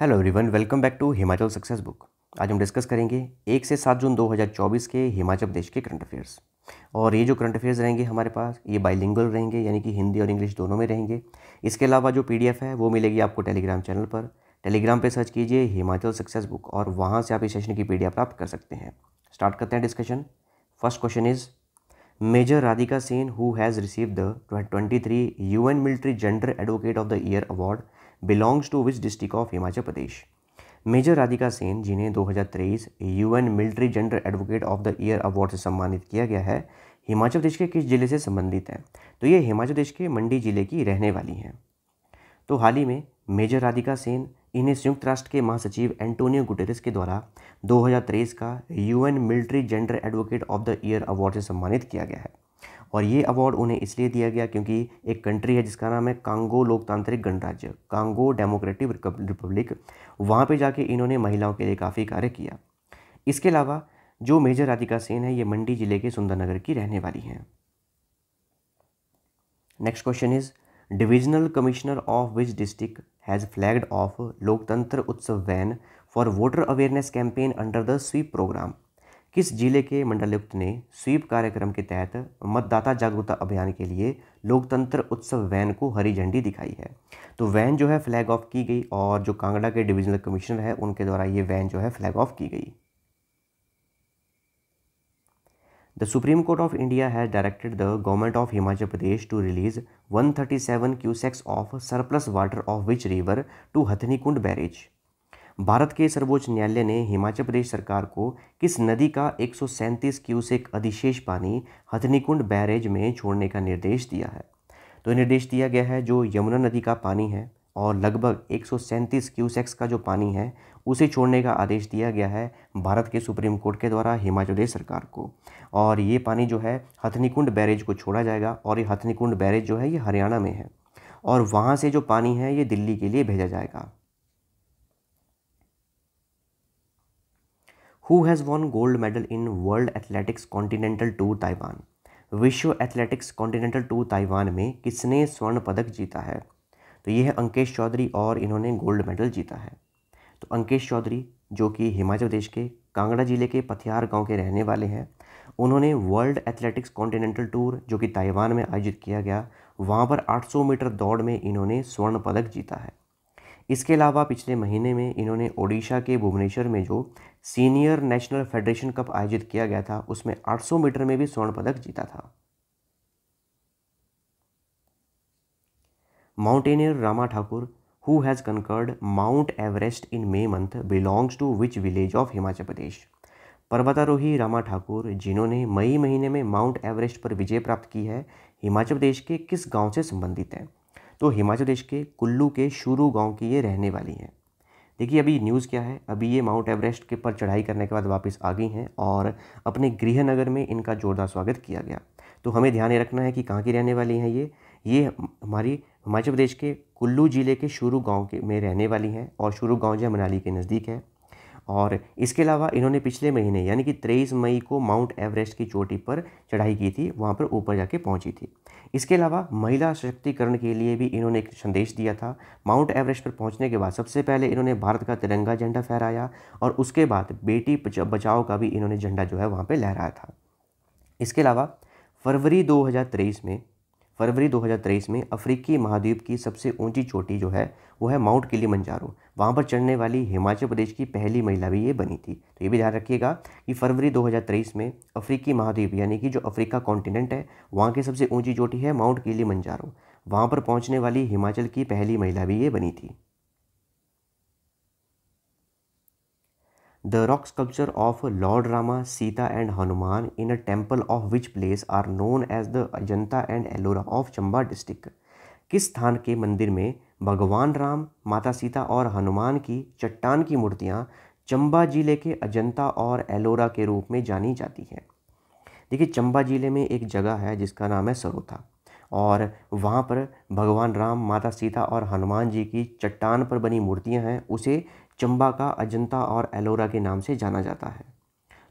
Hello everyone welcome back to Himachal success book आज हम discuss करेंगे एक से सात जून 2024 के हिमाचल प्रदेश के करंट अफेयर्स और ये जो करंट अफेयर्स रहेंगे हमारे पास ये बाइलिंगल रहेंगे यानी कि हिंदी और इंग्लिश दोनों में रहेंगे इसके अलावा जो पी है वो मिलेगी आपको टेलीग्राम चैनल पर टेलीग्राम पर सर्च कीजिए हिमाचल सक्सेस बुक और वहाँ से आप इस सेशन की पी प्राप्त कर सकते हैं स्टार्ट करते हैं discussion first question is major Radhika Sen who has receive the twenty three U N military gender advocate of the year award belongs to which district of Himachal Pradesh major Radhika Sen जिन्हें 2023 UN military general advocate of the year award से सम्मानित किया गया है हिमाचल प्रदेश के किस ज़िले से संबंधित हैं तो ये हिमाचल प्रदेश के मंडी ज़िले की रहने वाली हैं तो हाल ही में मेजर राधिका सेन इन्हें संयुक्त राष्ट्र के महासचिव एंटोनियो गुटेरस के द्वारा 2023 का UN military general advocate of the year award से सम्मानित किया गया है और ये अवार्ड उन्हें इसलिए दिया गया क्योंकि एक कंट्री है जिसका नाम है कांगो लोकतांत्रिक गणराज्य कांगो डेमोक्रेटिक रिपब्लिक वहाँ पे जाके इन्होंने महिलाओं के लिए काफ़ी कार्य किया इसके अलावा जो मेजर राधिका सेन है ये मंडी जिले के सुंदरनगर की रहने वाली हैं next question is divisional commissioner of which district has flagged off Loktantra Utsav van for voter awareness campaign under the SVEEP program किस जिले के मंडलायुक्त ने स्वीप कार्यक्रम के तहत मतदाता जागरूकता अभियान के लिए लोकतंत्र उत्सव वैन को हरी झंडी दिखाई है तो वैन जो है फ्लैग ऑफ की गई और जो कांगड़ा के डिविजनल कमिश्नर है उनके द्वारा ये वैन जो है फ्लैग ऑफ की गई the supreme court of India has directed the government of Himachal Pradesh to release 137 thirty seven cusecs of surplus water of which river to Hathnikund barrage Bharat के सर्वोच्च न्यायालय ने हिमाचल प्रदेश सरकार को किस नदी का एक क्यूसेक अधिशेष पानी हथनीकुंड बैरेज में छोड़ने का निर्देश दिया है तो निर्देश दिया गया है जो यमुना नदी का पानी है और लगभग एक क्यूसेक्स का जो पानी है उसे छोड़ने का आदेश दिया गया है भारत के सुप्रीम कोर्ट के द्वारा हिमाचल प्रदेश सरकार को और ये पानी जो है हथनीकुंड बैरेज को छोड़ा जाएगा और ये हथनीकुंड बैरेज जो है ये हरियाणा में है और वहाँ से जो पानी है ये दिल्ली के लिए भेजा जाएगा who has won gold medal in world athletics continental tour Taiwan विश्व एथलेटिक्स कॉन्टिनेंटल टूर ताइवान में किसने स्वर्ण पदक जीता है तो ये है अंकेश चौधरी और इन्होंने गोल्ड मेडल जीता है तो अंकेश चौधरी जो कि हिमाचल प्रदेश के कांगड़ा जिले के पथियार गांव के रहने वाले हैं उन्होंने वर्ल्ड एथलेटिक्स कॉन्टिनेंटल टूर जो कि ताइवान में आयोजित किया गया वहाँ पर 800 मीटर दौड़ में इन्होंने स्वर्ण पदक जीता है इसके अलावा पिछले महीने में इन्होंने ओडिशा के भुवनेश्वर में जो सीनियर नेशनल फेडरेशन कप आयोजित किया गया था उसमें 800 मीटर में भी स्वर्ण पदक जीता था mountaineer Rama Thakur who has conquered mount Everest in May month belongs to which village of Himachal Pradesh पर्वतारोही रामा ठाकुर जिन्होंने मई महीने में माउंट एवरेस्ट पर विजय प्राप्त की है हिमाचल प्रदेश के किस गांव से संबंधित हैं तो हिमाचल प्रदेश के कुल्लू के शुरू गांव की ये रहने वाली हैं देखिए अभी न्यूज़ क्या है अभी ये माउंट एवरेस्ट के पर चढ़ाई करने के बाद वापस आ गई हैं और अपने गृहनगर में इनका जोरदार स्वागत किया गया तो हमें ध्यान ये रखना है कि कहाँ की रहने वाली हैं ये ये हमारी हिमाचल प्रदेश के कुल्लू ज़िले के शुरू गांव के में रहने वाली हैं और शुरू गांव जो मनाली के नज़दीक है और इसके अलावा इन्होंने पिछले महीने यानी कि तेईस मई को माउंट एवरेस्ट की चोटी पर चढ़ाई की थी वहाँ पर ऊपर जाके पहुँची थी इसके अलावा महिला सशक्तिकरण के लिए भी इन्होंने एक संदेश दिया था माउंट एवरेस्ट पर पहुँचने के बाद सबसे पहले इन्होंने भारत का तिरंगा झंडा फहराया और उसके बाद बेटी बचाओ का भी इन्होंने झंडा जो है वहाँ पर लहराया था इसके अलावा फरवरी 2023 में फरवरी 2023 में अफ्रीकी महाद्वीप की सबसे ऊंची चोटी जो है वो है माउंट किली मंजारो वहाँ पर चढ़ने वाली हिमाचल प्रदेश की पहली महिला भी ये बनी थी तो ये भी ध्यान रखिएगा कि फरवरी 2023 में अफ्रीकी महाद्वीप यानी कि जो अफ्रीका कॉन्टिनेंट है वहाँ की सबसे ऊँची चोटी है माउंट किली मंजारो वहाँ पर पहुँचने वाली हिमाचल की पहली महिला भी ये बनी थी the rock sculpture of lord Rama Sita and Hanuman in a temple of which place are known as the Ajanta and Ellora of Chamba district किस स्थान के मंदिर में भगवान राम माता सीता और हनुमान की चट्टान की मूर्तियाँ चंबा जिले के अजंता और एलोरा के रूप में जानी जाती हैं देखिए चंबा जिले में एक जगह है जिसका नाम है सरोथा और वहाँ पर भगवान राम माता सीता और हनुमान जी की चट्टान पर बनी मूर्तियाँ हैं उसे चंबा का अजंता और एलोरा के नाम से जाना जाता है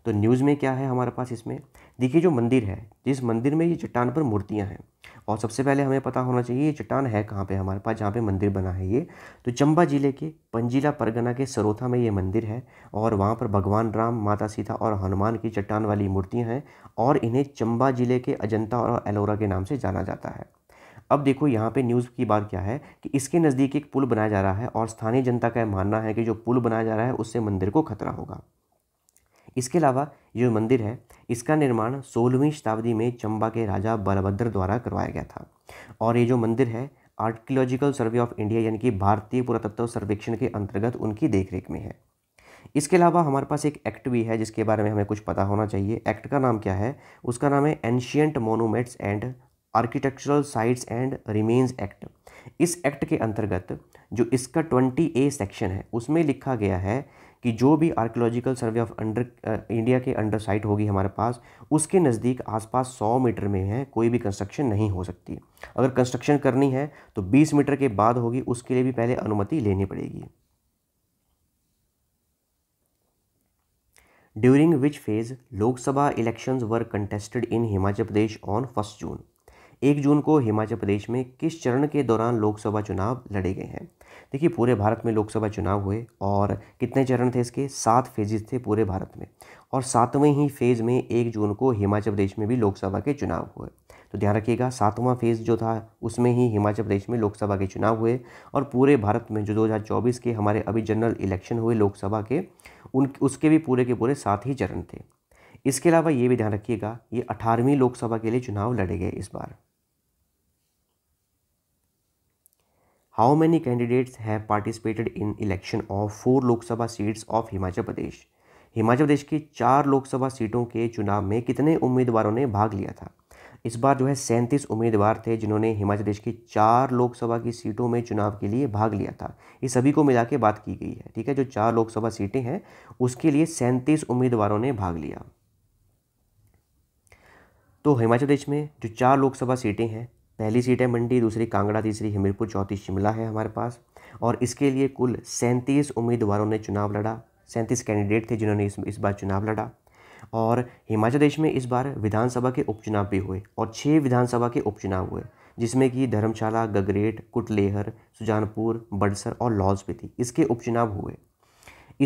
तो न्यूज़ में क्या है हमारे पास इसमें देखिए जो मंदिर है जिस मंदिर में ये चट्टान पर मूर्तियाँ हैं और सबसे पहले हमें पता होना चाहिए ये चट्टान है कहाँ पे हमारे पास जहाँ पे मंदिर बना है ये तो चंबा जिले के पंजीला परगना के सरोथा में ये मंदिर है और वहाँ पर भगवान राम माता सीता और हनुमान की चट्टान वाली मूर्तियाँ हैं और इन्हें चंबा जिले के अजंता और एलोरा के नाम से जाना जाता है अब देखो यहाँ पे न्यूज़ की बात क्या है कि इसके नज़दीक एक पुल बनाया जा रहा है और स्थानीय जनता का मानना है कि जो पुल बनाया जा रहा है उससे मंदिर को खतरा होगा इसके अलावा जो मंदिर है इसका निर्माण सोलहवीं शताब्दी में चंबा के राजा बलभद्र द्वारा करवाया गया था और ये जो मंदिर है आर्कियोलॉजिकल सर्वे ऑफ इंडिया यानी कि भारतीय पुरातत्व सर्वेक्षण के अंतर्गत उनकी देखरेख में है इसके अलावा हमारे पास एक एक्ट भी है जिसके बारे में हमें कुछ पता होना चाहिए एक्ट का नाम क्या है उसका नाम है ancient monuments and architectural sites and remains act इस एक्ट के अंतर्गत जो इसका ट्वेंटी ए सेक्शन है उसमें लिखा गया है कि जो भी archaeological survey of under India के अंडर साइट होगी हमारे पास उसके नज़दीक आसपास 100 मीटर में है कोई भी कंस्ट्रक्शन नहीं हो सकती अगर कंस्ट्रक्शन करनी है तो 20 मीटर के बाद होगी उसके लिए भी पहले अनुमति लेनी पड़ेगी during which phase Lok Sabha elections were contested in Himachal Pradesh on first June एक जून को हिमाचल प्रदेश में किस चरण के दौरान लोकसभा चुनाव लड़े गए हैं देखिए पूरे भारत में लोकसभा चुनाव हुए और कितने चरण थे इसके सात फेजेस थे पूरे भारत में और सातवें ही फेज़ में एक जून को हिमाचल प्रदेश में भी लोकसभा के चुनाव हुए तो ध्यान रखिएगा सातवां फेज़ जो था उसमें ही हिमाचल प्रदेश में लोकसभा के चुनाव हुए और पूरे भारत में जो 2024 के हमारे अभी जनरल इलेक्शन हुए लोकसभा के उन उसके भी पूरे के पूरे सात ही चरण थे इसके अलावा ये भी ध्यान रखिएगा ये अठारहवीं लोकसभा के लिए चुनाव लड़े गए इस बार how many candidates have participated in election of four Lok Sabha seats of Himachal Pradesh Himachal Pradesh की चार लोकसभा सीटों के चुनाव में कितने उम्मीदवारों ने भाग लिया था इस बार जो है सैंतीस उम्मीदवार थे जिन्होंने हिमाचल प्रदेश की चार लोकसभा की सीटों में चुनाव के लिए भाग लिया था ये सभी को मिला के बात की गई है ठीक है जो चार लोकसभा सीटें हैं उसके लिए सैंतीस उम्मीदवारों ने भाग लिया तो हिमाचल प्रदेश में जो चार लोकसभा सीटें हैं पहली सीट है मंडी दूसरी कांगड़ा तीसरी हमीरपुर चौथी शिमला है हमारे पास और इसके लिए कुल सैंतीस उम्मीदवारों ने चुनाव लड़ा सैंतीस कैंडिडेट थे जिन्होंने इस, इस बार चुनाव लड़ा और हिमाचल प्रदेश में इस बार विधानसभा के उपचुनाव भी हुए और छः विधानसभा के उपचुनाव हुए जिसमें कि धर्मशाला गगरेट कुटलेहर सुजानपुर बड़सर और लाहौल स्पीति इसके उपचुनाव हुए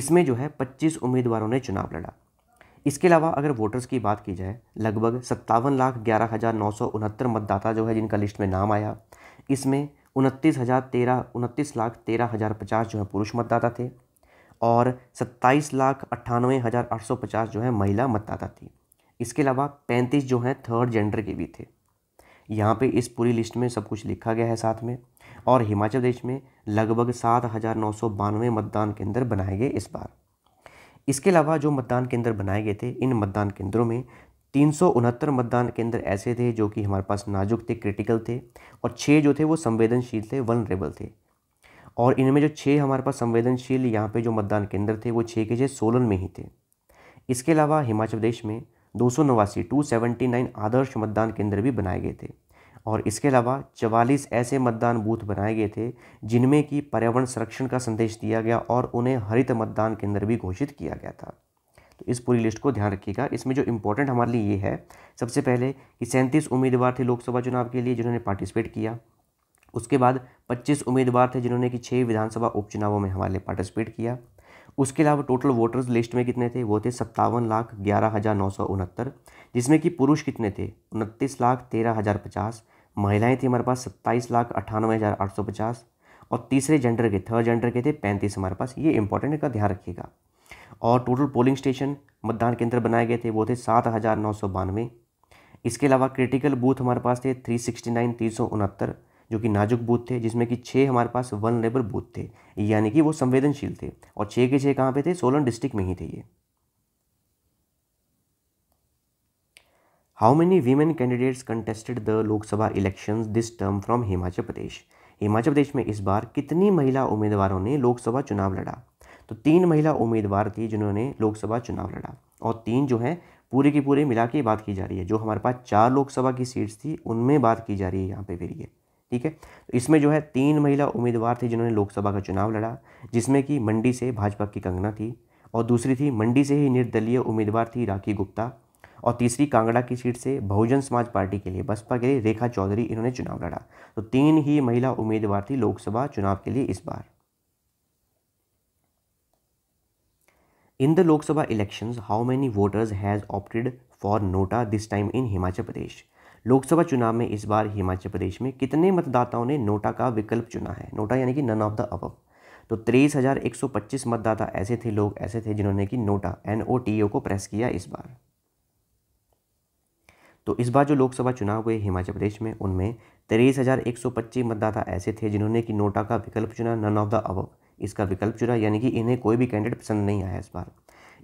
इसमें जो है 25 उम्मीदवारों ने चुनाव लड़ा इसके अलावा अगर वोटर्स की बात की जाए लगभग सत्तावन लाख ग्यारह हज़ार नौ सौ उनहत्तर मतदाता जो है जिनका लिस्ट में नाम आया इसमें उनतीस हज़ार तेरह उनतीस लाख तेरह हज़ार पचास जो है पुरुष मतदाता थे और सत्ताईस लाख अट्ठानवे हज़ार आठ सौ पचास जो है महिला मतदाता थी इसके अलावा पैंतीस जो हैं थर्ड जेंडर के भी थे यहाँ पे इस पूरी लिस्ट में सब कुछ लिखा गया है साथ में और हिमाचल प्रदेश में लगभग सात हज़ार नौ सौ बानवे मतदान केंद्र बनाए गए इस बार इसके अलावा जो मतदान केंद्र बनाए गए थे इन मतदान केंद्रों में तीन मतदान केंद्र ऐसे थे जो कि हमारे पास नाजुक थे क्रिटिकल थे और छः जो थे वो संवेदनशील थे वनरेबल थे और इनमें जो छः हमारे पास संवेदनशील यहाँ पे जो मतदान केंद्र थे वो छः के छः सोलन में ही थे इसके अलावा हिमाचल प्रदेश में दो सौ नवासी टू सेवेंटी नाइन आदर्श मतदान केंद्र भी बनाए गए थे और इसके अलावा चवालीस ऐसे मतदान बूथ बनाए गए थे जिनमें कि पर्यावरण संरक्षण का संदेश दिया गया और उन्हें हरित मतदान केंद्र भी घोषित किया गया था तो इस पूरी लिस्ट को ध्यान रखिएगा इसमें जो इम्पोर्टेंट हमारे लिए ये है सबसे पहले कि सैंतीस उम्मीदवार थे लोकसभा चुनाव के लिए जिन्होंने पार्टिसिपेट किया उसके बाद 25 उम्मीदवार थे जिन्होंने कि छः विधानसभा उपचुनावों में हमारे लिए पार्टिसिपेट किया उसके अलावा टोटल वोटर्स लिस्ट में कितने थे वो थे सत्तावन लाख ग्यारह हज़ार नौ सौ उनहत्तर जिसमें कि पुरुष कितने थे उनतीस लाख तेरह हज़ार पचास महिलाएं थी हमारे पास सत्ताईस लाख अट्ठानवे हज़ार आठ सौ पचास और तीसरे जेंडर के थर्ड जेंडर के थे पैंतीस हमारे पास ये इंपॉर्टेंट का ध्यान रखिएगा और टोटल पोलिंग स्टेशन मतदान केंद्र बनाए गए थे वो थे सात हज़ार नौ सौ बानवे इसके अलावा क्रिटिकल बूथ हमारे पास थे थ्री सिक्सटी नाइन तीन सौ उनहत्तर जो कि नाजुक बूथ थे जिसमें कि छः हमारे पास वन लेबर बूथ थे यानी कि वो संवेदनशील थे और छः के छः कहाँ पे थे सोलन डिस्ट्रिक्ट में ही थे ये how many women candidates contested the Lok Sabha election this term from Himachal Pradesh Himachal Pradesh में इस बार कितनी महिला उम्मीदवारों ने लोकसभा चुनाव लड़ा तो तीन महिला उम्मीदवार थी जिन्होंने लोकसभा चुनाव लड़ा और तीन जो है पूरे की पूरे मिला के बात की जा रही है जो हमारे पास चार लोकसभा की सीट्स थी उनमें बात की जा रही है यहाँ पे फिर ये ठीक है तो इसमें जो है तीन महिला उम्मीदवार थे जिन्होंने लोकसभा का चुनाव लड़ा जिसमें कि मंडी से भाजपा की कंगना थी और दूसरी थी मंडी से ही निर्दलीय उम्मीदवार थी राखी गुप्ता और तीसरी कांगड़ा की सीट से बहुजन समाज पार्टी के लिए बसपा के लिए रेखा चौधरी इन्होंने चुनाव लड़ा तो तीन ही महिला उम्मीदवार थी लोकसभा चुनाव के लिए इस बार in the Lok Sabha Sabha how many voters has opted for NOTA this time in Himachal Pradesh Lok Sabha चुनाव में इस बार हिमाचल प्रदेश में कितने मतदाताओं ने नोटा का विकल्प चुना है नोटा यानी कि नन ऑफ द अब तो तेईस हज़ार एक सौ पच्चीस मतदाता ऐसे थे लोग ऐसे थे जिन्होंने कि NOTA N O T O को प्रेस किया इस बार तो इस बार जो लोकसभा चुनाव हुए हिमाचल प्रदेश में उनमें तेईस हज़ार एक सौ पच्चीस मतदाता ऐसे थे जिन्होंने कि नोटा का विकल्प चुना नन ऑफ द अव इसका विकल्प चुना यानी कि इन्हें कोई भी कैंडिडेट पसंद नहीं आया इस बार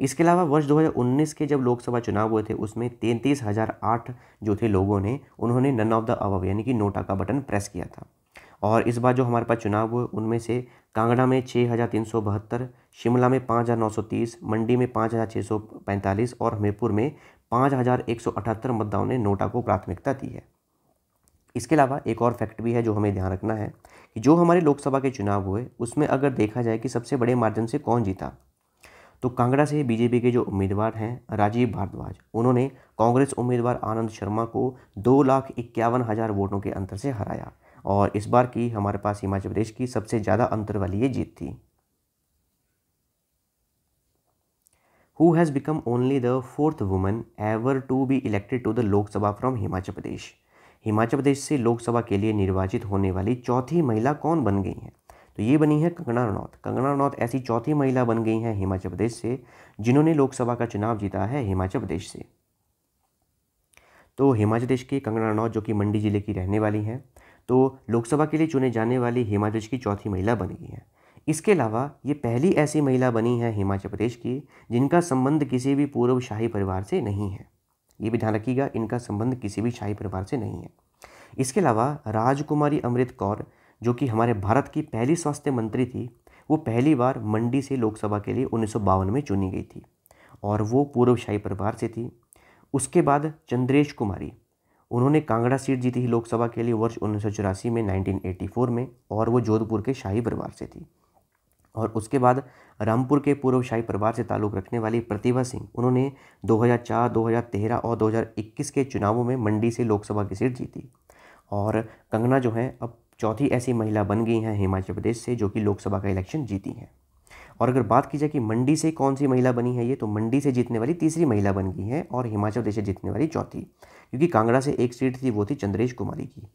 इसके अलावा वर्ष 2019 के जब लोकसभा चुनाव हुए थे उसमें तैंतीस हज़ार आठ जो थे लोगों ने उन्होंने नन ऑफ द अव यानी कि नोटा का बटन प्रेस किया था और इस बार जो हमारे पास चुनाव हुए उनमें से कांगड़ा में छः हज़ार तीन सौ बहत्तर शिमला में पाँच हज़ार नौ सौ तीस मंडी में पाँच हज़ार छः सौ पैंतालीस और हमीरपुर में पाँच हज़ार एक सौ अठहत्तर मतदाताओं ने नोटा को प्राथमिकता दी है इसके अलावा एक और फैक्ट भी है जो हमें ध्यान रखना है कि जो हमारे लोकसभा के चुनाव हुए उसमें अगर देखा जाए कि सबसे बड़े मार्जिन से कौन जीता तो कांगड़ा से बीजेपी के जो उम्मीदवार हैं राजीव भारद्वाज उन्होंने कांग्रेस उम्मीदवार आनंद शर्मा को दो लाख इक्यावन हज़ार वोटों के अंतर से हराया और इस बार की हमारे पास हिमाचल प्रदेश की सबसे ज़्यादा अंतर वाली ये जीत थी who has become only the fourth woman ever to be elected to the Lok Sabha from Himachal Pradesh. Himachal प्रदेश से लोकसभा के लिए निर्वाचित होने वाली चौथी महिला कौन बन गई हैं तो ये बनी है कंगना रनौत कंगना रनौत ऐसी चौथी महिला बन गई हैं हिमाचल प्रदेश से जिन्होंने लोकसभा का चुनाव जीता है हिमाचल प्रदेश से तो हिमाचल प्रदेश की कंगना रनौत जो कि मंडी जिले की रहने वाली हैं तो लोकसभा के लिए चुने जाने वाली हिमाचल प्रदेश की चौथी महिला बन गई हैं इसके अलावा ये पहली ऐसी महिला बनी है हिमाचल प्रदेश की जिनका संबंध किसी भी पूर्व शाही परिवार से नहीं है ये भी ध्यान रखिएगा इनका संबंध किसी भी शाही परिवार से नहीं है इसके अलावा राजकुमारी अमृत कौर जो कि हमारे भारत की पहली स्वास्थ्य मंत्री थी वो पहली बार मंडी से लोकसभा के लिए उन्नीस में चुनी गई थी और वो पूर्व शाही परिवार से थी उसके बाद चंद्रेश कुमारी उन्होंने कांगड़ा सीट जीती ही लोकसभा के लिए वर्ष उन्नीस में 1984 में और वो जोधपुर के शाही परिवार से थी और उसके बाद रामपुर के पूर्वशाही परिवार से ताल्लुक़ रखने वाली प्रतिभा सिंह उन्होंने 2004, 2013 और 2021 के चुनावों में मंडी से लोकसभा की सीट जीती और कंगना जो है अब चौथी ऐसी महिला बन गई हैं हिमाचल प्रदेश से जो कि लोकसभा का इलेक्शन जीती हैं और अगर बात की जाए कि मंडी से कौन सी महिला बनी है ये तो मंडी से जीतने वाली तीसरी महिला बन गई है और हिमाचल प्रदेश से जीतने वाली चौथी क्योंकि कांगड़ा से एक सीट थी वो थी चंद्रेश कुमारी की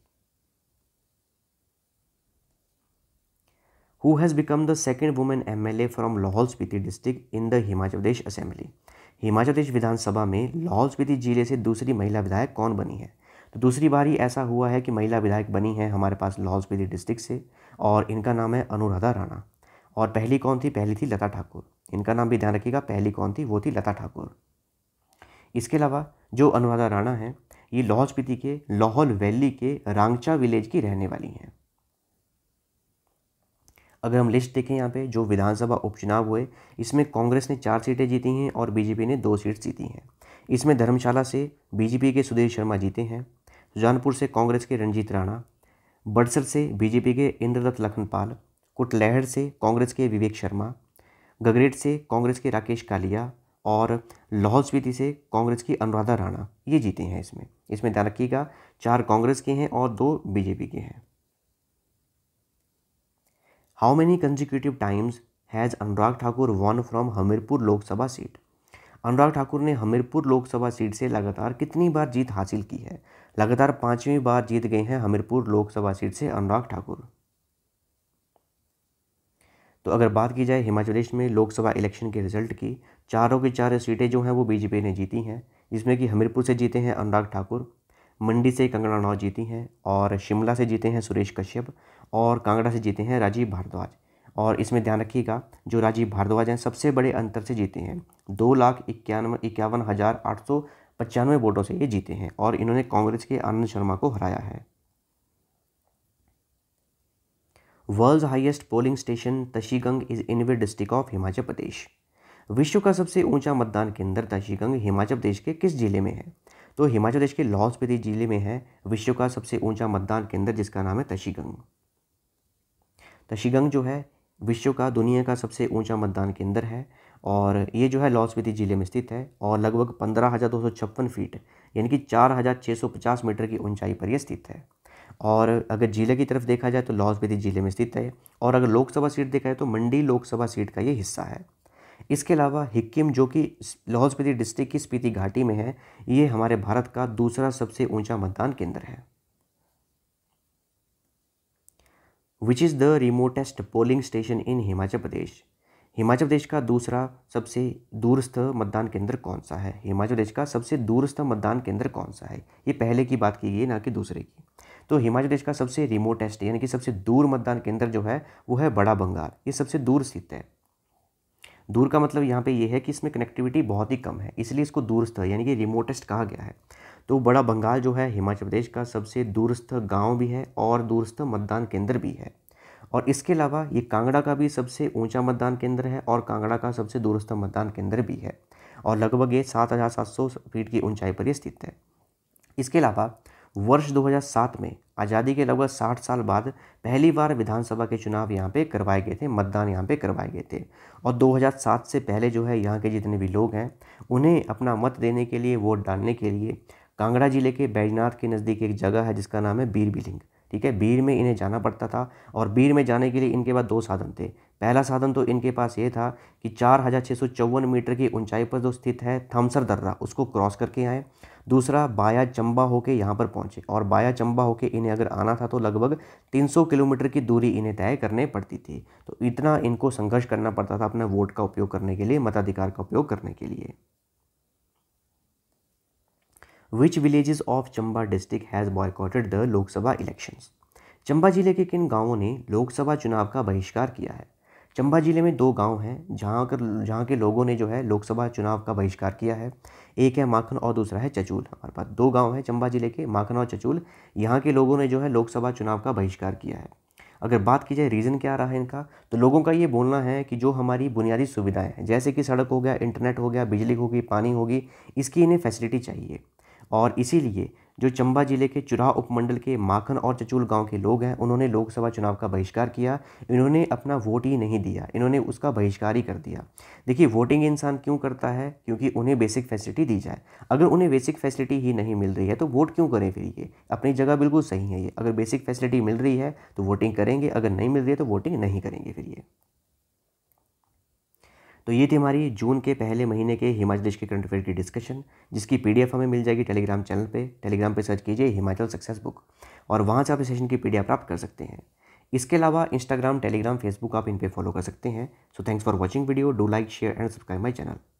who has become the second woman MLA from Lahaul Spiti district in the Himachal Pradesh assembly Himachal Pradesh विधानसभा में लाहौल स्पीति जिले से दूसरी महिला विधायक कौन बनी है तो दूसरी बार ही ऐसा हुआ है कि महिला विधायक बनी है हमारे पास लाहौल स्पीति डिस्ट्रिक्ट से और इनका नाम है अनुराधा राणा और पहली कौन थी पहली थी लता ठाकुर इनका नाम भी ध्यान रखिएगा पहली कौन थी वो थी लता ठाकुर इसके अलावा जो अनुराधा राणा हैं ये लाहौल स्पीति के लाहौल वैली के रांगचा विलेज की रहने वाली हैं अगर हम लिस्ट देखें यहाँ पे जो विधानसभा उपचुनाव हुए इसमें कांग्रेस ने चार सीटें जीती हैं और बीजेपी ने दो सीट जीती हैं इसमें धर्मशाला से बीजेपी के सुधीर शर्मा जीते हैं सुजानपुर से कांग्रेस के रंजीत राणा बड़सर से बीजेपी के इंद्रदत्त लखनपाल कुटलहर से कांग्रेस के विवेक शर्मा गगरेट से कांग्रेस के राकेश कालिया और लाहौल स्पीति से कांग्रेस की अनुराधा राणा ये जीते हैं इसमें इसमें ध्यान रखिएगा चार कांग्रेस के हैं और दो बीजेपी के हैं how many consecutive times has Anurag Thakur won from Hamirpur Lok Sabha seat Anurag Thakur ने हमीरपुर लोकसभा सीट से लगातार कितनी बार जीत हासिल की है लगातार पांचवीं बार जीत गए हैं हमीरपुर लोकसभा सीट से अनुराग ठाकुर तो अगर बात की जाए हिमाचल प्रदेश में लोकसभा इलेक्शन के रिजल्ट की चारों की चार सीटें जो हैं वो बीजेपी ने जीती हैं जिसमें कि हमीरपुर से जीते हैं अनुराग ठाकुर मंडी से कंगना नौ जीती हैं और शिमला से जीते हैं सुरेश कश्यप और कांगड़ा से जीते हैं राजीव भारद्वाज और इसमें ध्यान रखिएगा जो राजीव भारद्वाज हैं सबसे बड़े अंतर से जीते हैं दो लाख इक्यानवे इक्यावन हज़ार आठ सौ पचानवे वोटों से ये जीते हैं और इन्होंने कांग्रेस के आनंद शर्मा को हराया है world highest polling station Tashigang is in district of Himachal Pradesh विश्व का सबसे ऊंचा मतदान केंद्र तशीगंग हिमाचल प्रदेश के किस जिले में है तो हिमाचल प्रदेश के लाहौल स्पीति जिले में है विश्व का सबसे ऊंचा मतदान केंद्र जिसका नाम है तशीगंग तशीगंग जो है विश्व का दुनिया का सबसे ऊंचा मतदान केंद्र है और ये जो है लॉस विधि ज़िले में स्थित है और लगभग पंद्रह हज़ार दो सौ छप्पन फीट यानी कि चार हज़ार छः सौ पचास मीटर की ऊंचाई पर यह स्थित है और अगर ज़िले की तरफ देखा जाए तो लॉस विधि ज़िले में स्थित है और अगर लोकसभा सीट देखा जाए तो मंडी लोकसभा सीट का ये हिस्सा है इसके अलावा हिक्किम जो कि लाहौल स्पीति डिस्ट्रिक्ट की स्पीति घाटी में है ये हमारे भारत का दूसरा सबसे ऊंचा मतदान केंद्र है which is the remotest polling station in Himachal Pradesh Himachal Pradesh का दूसरा सबसे दूरस्थ मतदान केंद्र कौन सा है हिमाचल प्रदेश का सबसे दूरस्थ मतदान केंद्र कौन सा है ये पहले की बात की गई ना कि दूसरे की तो हिमाचल प्रदेश का सबसे रिमोटेस्ट यानी कि सबसे दूर मतदान केंद्र जो है वो है बड़ा बंगाल ये सबसे दूर स्थित है दूर का मतलब यहाँ पे ये है कि इसमें कनेक्टिविटी बहुत ही कम है इसलिए इसको दूरस्थ यानी कि रिमोटेस्ट कहा गया है तो बड़ा बंगाल जो है हिमाचल प्रदेश का सबसे दूरस्थ गांव भी है और दूरस्थ मतदान केंद्र भी है और इसके अलावा ये कांगड़ा का भी सबसे ऊंचा मतदान केंद्र है और कांगड़ा का सबसे दूरस्थ मतदान केंद्र भी है और लगभग ये सात हज़ार सात सौ फीट की ऊंचाई पर ये स्थित है इसके अलावा वर्ष 2007 में आज़ादी के लगभग 60 साल बाद पहली बार विधानसभा के चुनाव यहाँ पे करवाए गए थे मतदान यहाँ पे करवाए गए थे और 2007 से पहले जो है यहाँ के जितने भी लोग हैं उन्हें अपना मत देने के लिए वोट डालने के लिए कांगड़ा जिले के बैजनाथ के नज़दीक एक जगह है जिसका नाम है बीर बिलिंग ठीक है बीर में इन्हें जाना पड़ता था और बीर में जाने के लिए इनके पास दो साधन थे पहला साधन तो इनके पास ये था कि चार हज़ार छः सौ चौवन मीटर की ऊंचाई पर जो स्थित है थमसर दर्रा उसको क्रॉस करके आए दूसरा बाया चंबा होके यहाँ पर पहुँचे और बाया चंबा होके इन्हें अगर आना था तो लगभग 300 किलोमीटर की दूरी इन्हें तय करने पड़ती थी तो इतना इनको संघर्ष करना पड़ता था अपने वोट का उपयोग करने के लिए मताधिकार का उपयोग करने के लिए which villages of Chamba district has boycotted the Lok Sabha elections Chamba जिले के किन गांवों ने लोकसभा चुनाव का बहिष्कार किया है चंबा जिले में दो गांव हैं जहां कर जहां के लोगों ने जो है लोकसभा चुनाव का बहिष्कार किया है एक है माखन और दूसरा है चचूल हमारे पास दो गांव हैं चंबा जिले के माखन और चचूल यहां के लोगों ने जो है लोकसभा चुनाव का बहिष्कार किया है अगर बात की जाए रीज़न क्या रहा है इनका तो लोगों का ये बोलना है कि जो हमारी बुनियादी सुविधाएं हैं जैसे कि सड़क हो गया इंटरनेट हो गया बिजली होगी पानी होगी इसकी इन्हें फैसिलिटी चाहिए और इसीलिए जो चंबा जिले के चुराह उपमंडल के माखन और चचूल गांव के लोग हैं उन्होंने लोकसभा चुनाव का बहिष्कार किया इन्होंने अपना वोट ही नहीं दिया इन्होंने उसका बहिष्कार ही कर दिया देखिए वोटिंग इंसान क्यों करता है क्योंकि उन्हें बेसिक फैसिलिटी दी जाए अगर उन्हें बेसिक फैसिलिटी ही नहीं मिल रही है तो वोट क्यों करें फिर ये अपनी जगह बिल्कुल सही है ये अगर बेसिक फैसिलिटी मिल रही है तो वोटिंग करेंगे अगर नहीं मिल रही है तो वोटिंग नहीं करेंगे फिर ये तो ये थी हमारी जून के पहले महीने के हिमाचल देश के करंट अफेयर की डिस्कशन जिसकी पीडीएफ हमें मिल जाएगी टेलीग्राम चैनल पे टेलीग्राम पे सर्च कीजिए हिमाचल सक्सेस बुक और वहाँ से आप इस सेशन की पीडीएफ प्राप्त कर सकते हैं इसके अलावा इंस्टाग्राम टेलीग्राम फेसबुक आप इन पर फॉलो कर सकते हैं so thanks for watching video do like share and subscribe my channel